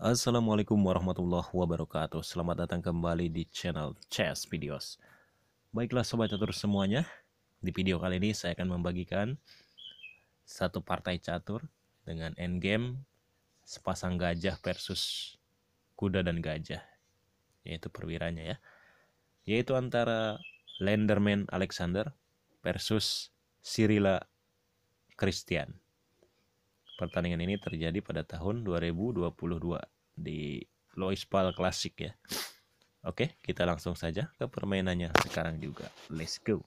Assalamualaikum warahmatullahi wabarakatuh Selamat datang kembali di channel Chess Videos Baiklah sobat catur semuanya Di video kali ini saya akan membagikan Satu partai catur Dengan endgame Sepasang gajah versus Kuda dan gajah Yaitu perwiranya ya Yaitu antara Lenderman Alexander Versus Sirila Christian Pertandingan ini terjadi pada tahun 2022 di Pal Classic ya. Oke, kita langsung saja ke permainannya sekarang juga. Let's go.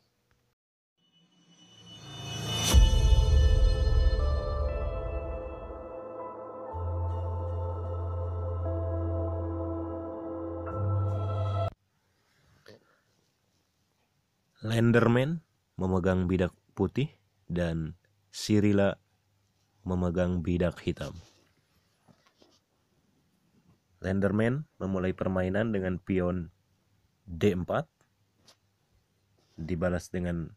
Lenderman memegang bidak putih dan Sirila memegang bidak hitam. Lenderman memulai permainan dengan pion D4 dibalas dengan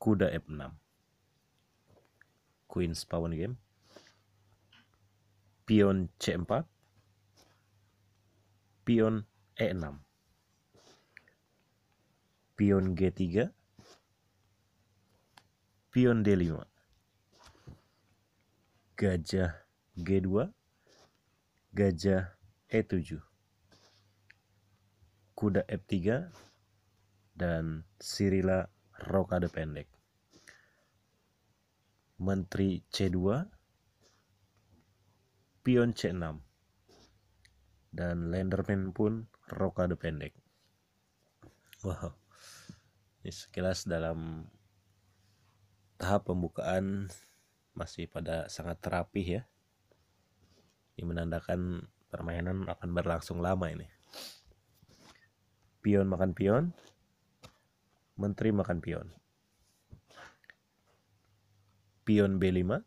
kuda F6. Queen's pawn game. Pion C4. Pion E6. Pion G3. Pion D5 gajah G2, gajah E7, kuda F3, e dan sirila rokade pendek. Menteri C2, pion C6, dan Lenderman pun rokade pendek. Wow, ini sekilas dalam tahap pembukaan masih pada sangat rapi ya. Ini menandakan permainan akan berlangsung lama ini. Pion makan pion, menteri makan pion. Pion B5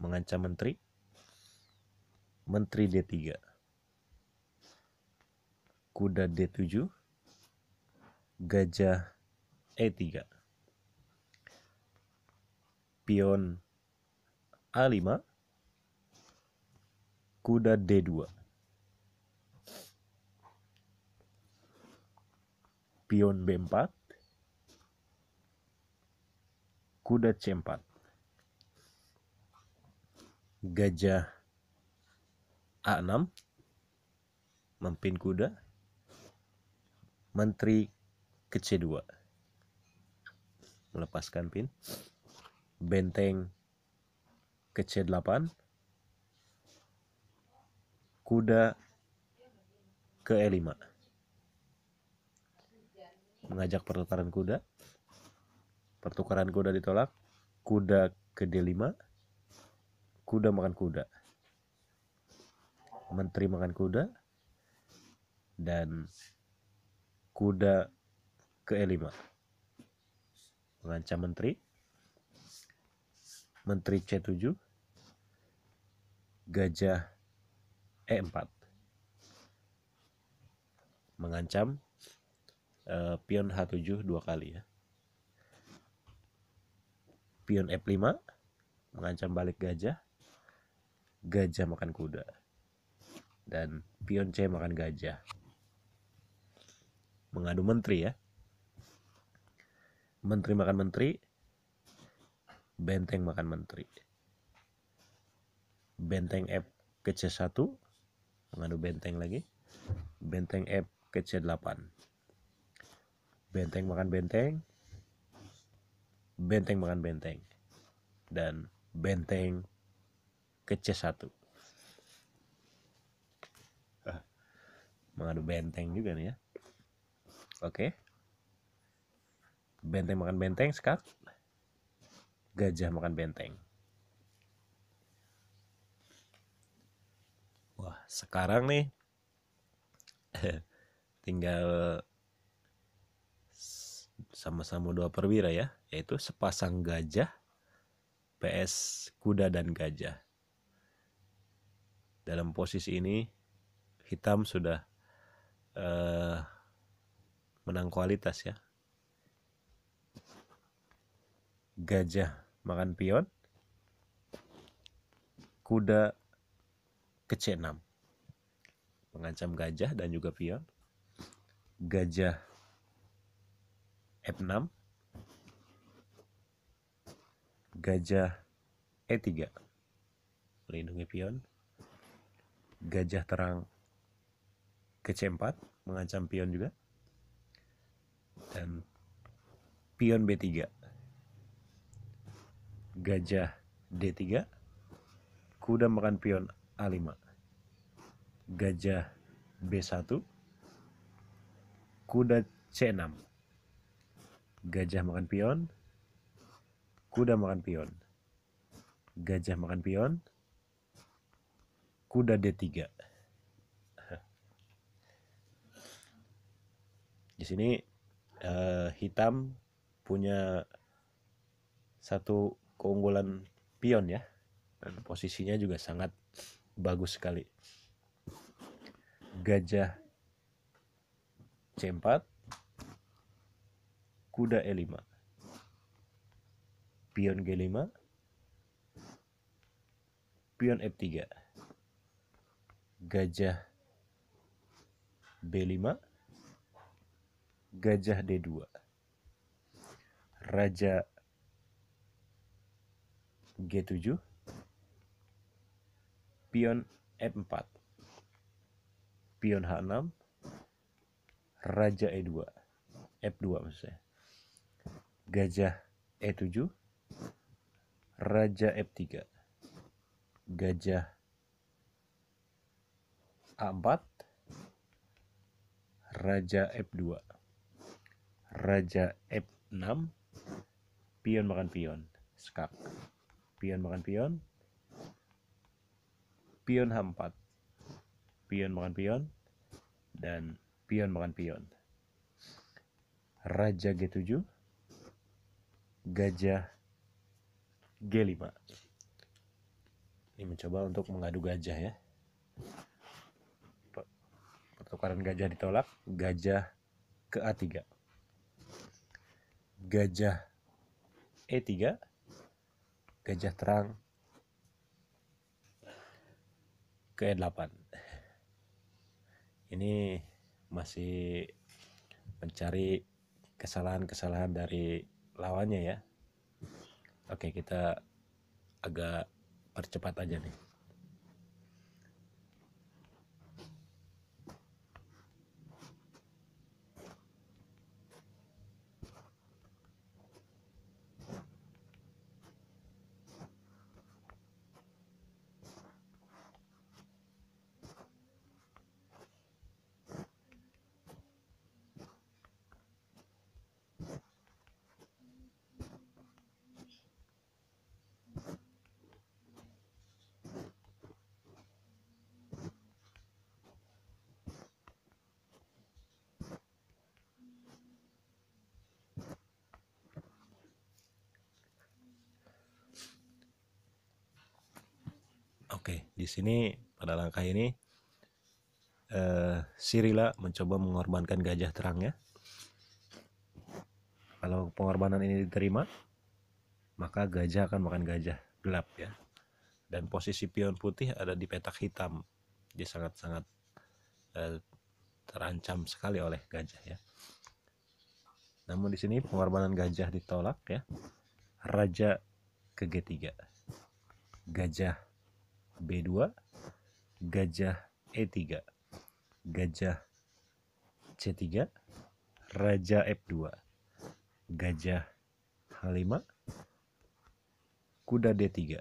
mengancam menteri. Menteri D3. Kuda D7. Gajah E3. Pion A5 kuda D2 pion B4 kuda C4 gajah A6 mempin kuda menteri ke C2 melepaskan pin benteng ke C8 kuda ke E5 mengajak pertukaran kuda pertukaran kuda ditolak kuda ke D5 kuda makan kuda menteri makan kuda dan kuda ke E5 mengancam menteri menteri C7 gajah E4 mengancam uh, pion H7 dua kali ya pion F5 mengancam balik gajah gajah makan kuda dan pion C makan gajah mengadu menteri ya menteri makan menteri benteng makan menteri benteng F ke C1 mengadu benteng lagi benteng F ke C8 benteng makan benteng benteng makan benteng dan benteng ke C1 ah, mengadu benteng juga nih ya oke benteng makan benteng sekat gajah makan benteng wah sekarang nih tinggal sama-sama dua perwira ya yaitu sepasang gajah PS kuda dan gajah dalam posisi ini hitam sudah uh, menang kualitas ya gajah makan pion kuda ke C6 mengancam gajah dan juga pion gajah F6 gajah E3 melindungi pion gajah terang ke C4 mengancam pion juga dan pion B3 gajah D3 kuda makan pion A5 gajah B1, kuda C6, gajah makan pion, kuda makan pion, gajah makan pion, kuda D3. Di sini eh, hitam punya satu keunggulan pion ya dan posisinya juga sangat bagus sekali gajah C4, kuda E5, pion G5, pion F3, gajah B5, gajah D2, raja G7, pion F4, pion H6 raja E2 F2 maksudnya, gajah E7 raja F3 gajah A4 raja F2 raja F6 pion makan pion skak pion makan pion pion H4 pion makan pion dan pion makan pion raja G7 gajah G5 ini mencoba untuk mengadu gajah ya pertukaran gajah ditolak gajah ke A3 gajah E3 gajah terang ke 8 e ini masih mencari kesalahan-kesalahan dari lawannya ya. Oke, kita agak percepat aja nih. Oke, di sini pada langkah ini eh, Sirila mencoba mengorbankan gajah terangnya. Kalau pengorbanan ini diterima, maka gajah akan makan gajah gelap ya. Dan posisi pion putih ada di petak hitam. Dia sangat-sangat eh, terancam sekali oleh gajah ya. Namun di sini pengorbanan gajah ditolak ya. Raja ke G3. Gajah B2, gajah E3, gajah C3, raja F2, gajah H5, kuda D3.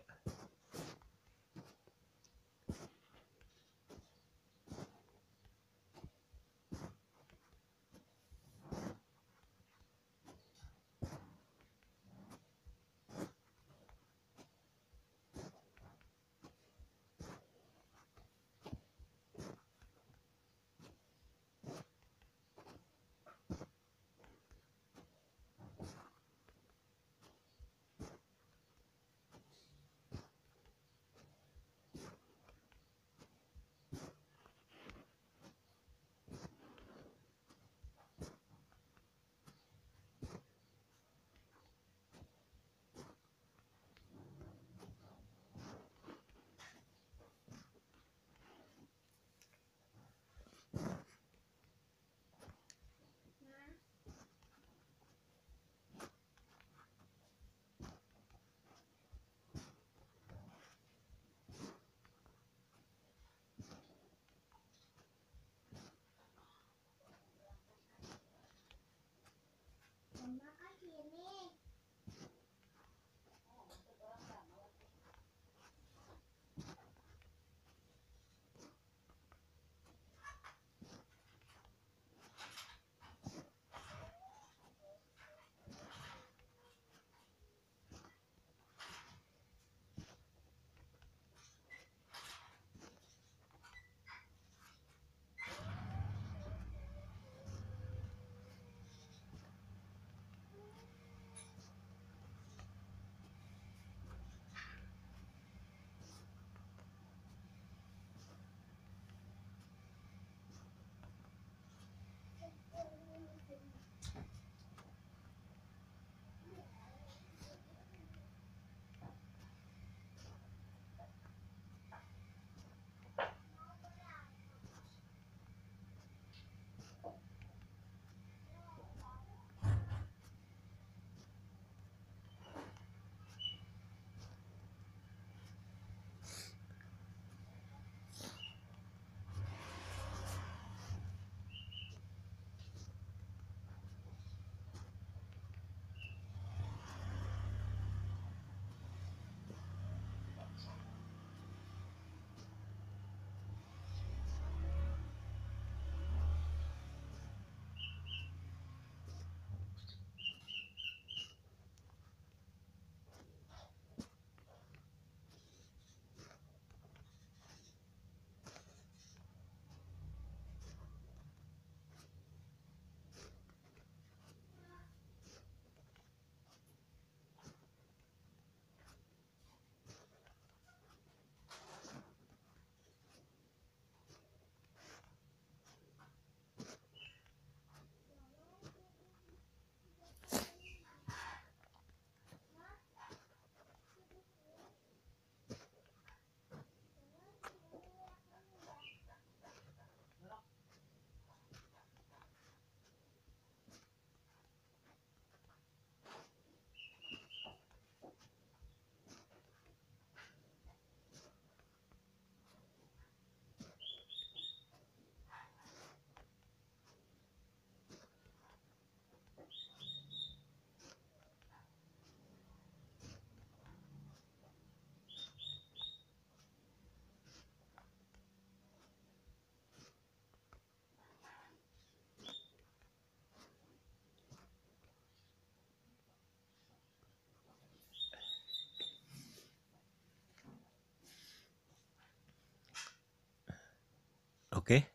Oke,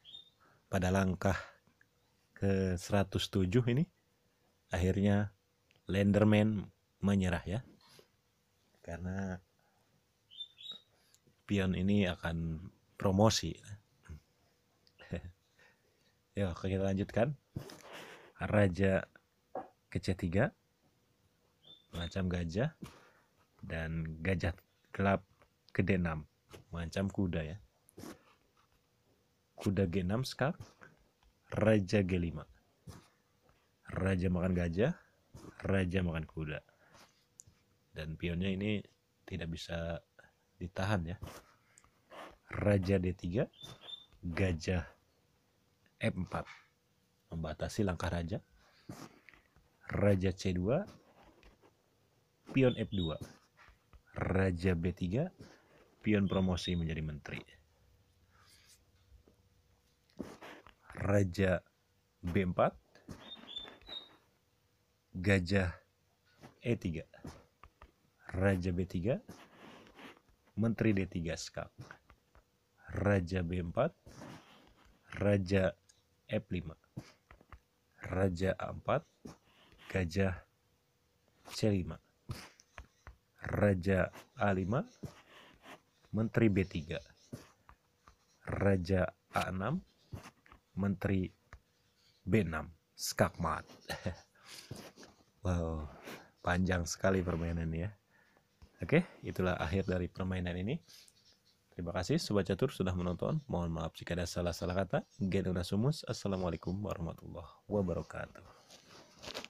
pada langkah ke 107 ini akhirnya Lenderman menyerah ya. Karena pion ini akan promosi. Yuk, kita lanjutkan. Raja ke C3 macam gajah dan gajah gelap ke D6 macam kuda ya kuda G6 sekarang, raja G5. Raja makan gajah, raja makan kuda. Dan pionnya ini tidak bisa ditahan ya. Raja D3, gajah F4 membatasi langkah raja. Raja C2, pion F2. Raja B3, pion promosi menjadi menteri. raja B4, gajah E3, raja B3, menteri D3 skak, raja B4, raja F5, raja A4, gajah C5, raja A5, menteri B3, raja A6, Menteri B6 Skakmat. wow, panjang sekali permainan ya. Oke, itulah akhir dari permainan ini. Terima kasih Sobat Catur sudah menonton. Mohon maaf jika ada salah-salah kata. Gendong Nasumus Assalamualaikum warahmatullahi wabarakatuh.